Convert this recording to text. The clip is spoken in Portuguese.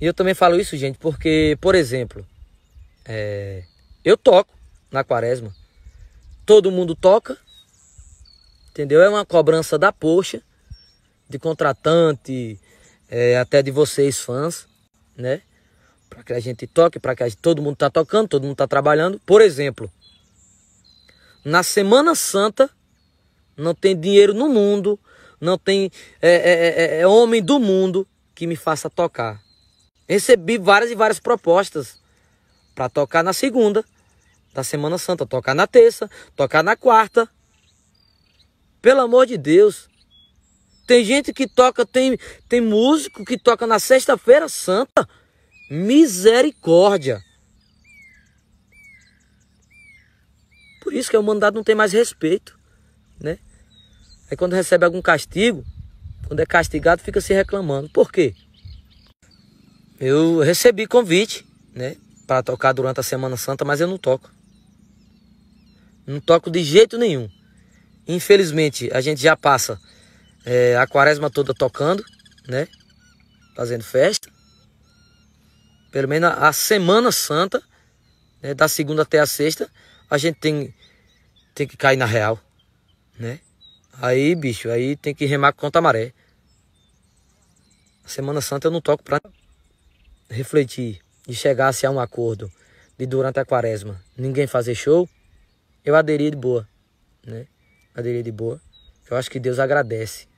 E eu também falo isso, gente, porque, por exemplo, é, eu toco na quaresma. Todo mundo toca, entendeu? É uma cobrança da poxa, de contratante, é, até de vocês fãs, né? Para que a gente toque, para que gente, todo mundo tá tocando, todo mundo tá trabalhando. Por exemplo, na Semana Santa não tem dinheiro no mundo, não tem é, é, é, é, é homem do mundo que me faça tocar. Recebi várias e várias propostas para tocar na segunda da Semana Santa, tocar na terça, tocar na quarta. Pelo amor de Deus. Tem gente que toca, tem, tem músico que toca na sexta-feira santa. Misericórdia. Por isso que o mandado não tem mais respeito, né? Aí quando recebe algum castigo, quando é castigado, fica se reclamando. Por quê? Eu recebi convite, né, para tocar durante a Semana Santa, mas eu não toco. Não toco de jeito nenhum. Infelizmente, a gente já passa é, a quaresma toda tocando, né, fazendo festa. Pelo menos a, a Semana Santa, né, da segunda até a sexta, a gente tem tem que cair na real, né? Aí, bicho, aí tem que remar contra a maré. Semana Santa eu não toco pra refletir, e chegar-se a um acordo, de durante a quaresma ninguém fazer show, eu aderi de boa, né? Aderi de boa. Eu acho que Deus agradece